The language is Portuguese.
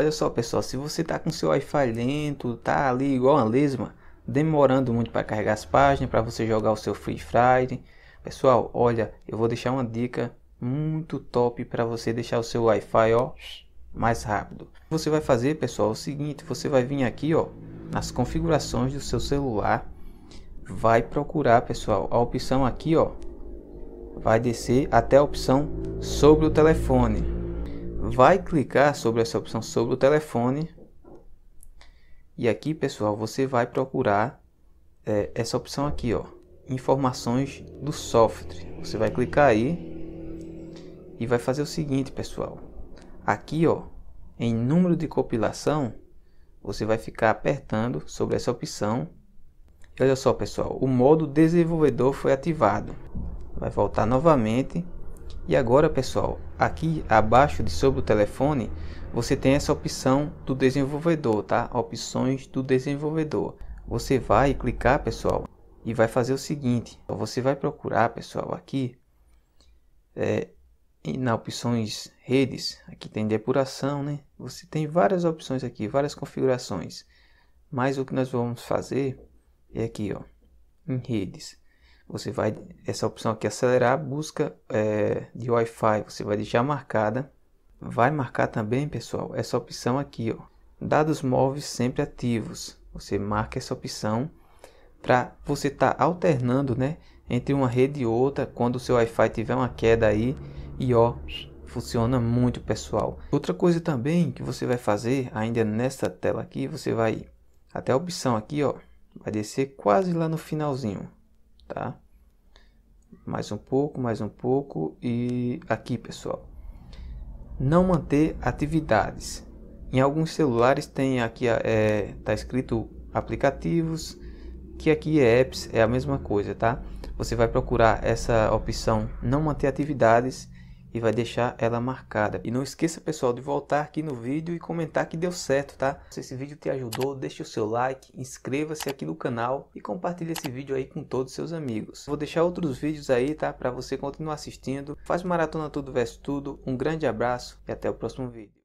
Olha só, pessoal, se você está com seu Wi-Fi lento, tá ali igual uma lesma, demorando muito para carregar as páginas, para você jogar o seu Free Fire, pessoal, olha, eu vou deixar uma dica muito top para você deixar o seu Wi-Fi, ó, mais rápido. Você vai fazer, pessoal, é o seguinte, você vai vir aqui, ó, nas configurações do seu celular, vai procurar, pessoal, a opção aqui, ó, vai descer até a opção sobre o telefone vai clicar sobre essa opção sobre o telefone. E aqui, pessoal, você vai procurar é, essa opção aqui, ó, informações do software. Você vai clicar aí e vai fazer o seguinte, pessoal. Aqui, ó, em número de compilação, você vai ficar apertando sobre essa opção. E olha só, pessoal, o modo desenvolvedor foi ativado. Vai voltar novamente e agora, pessoal, aqui abaixo de sobre o telefone, você tem essa opção do desenvolvedor, tá? Opções do desenvolvedor. Você vai clicar, pessoal, e vai fazer o seguinte. Você vai procurar, pessoal, aqui é, na opções redes, aqui tem depuração, né? Você tem várias opções aqui, várias configurações. Mas o que nós vamos fazer é aqui, ó, em redes você vai essa opção aqui acelerar busca é, de Wi-Fi você vai deixar marcada vai marcar também pessoal essa opção aqui ó dados móveis sempre ativos você marca essa opção para você estar tá alternando né entre uma rede e outra quando o seu Wi-Fi tiver uma queda aí e ó funciona muito pessoal outra coisa também que você vai fazer ainda nessa tela aqui você vai até a opção aqui ó vai descer quase lá no finalzinho tá? Mais um pouco, mais um pouco e aqui, pessoal. Não manter atividades. Em alguns celulares tem aqui é, tá escrito aplicativos, que aqui é apps, é a mesma coisa, tá? Você vai procurar essa opção não manter atividades e vai deixar ela marcada. E não esqueça, pessoal, de voltar aqui no vídeo e comentar que deu certo, tá? Se esse vídeo te ajudou, deixe o seu like, inscreva-se aqui no canal e compartilhe esse vídeo aí com todos os seus amigos. Vou deixar outros vídeos aí, tá? Para você continuar assistindo. Faz maratona tudo versus tudo. Um grande abraço e até o próximo vídeo.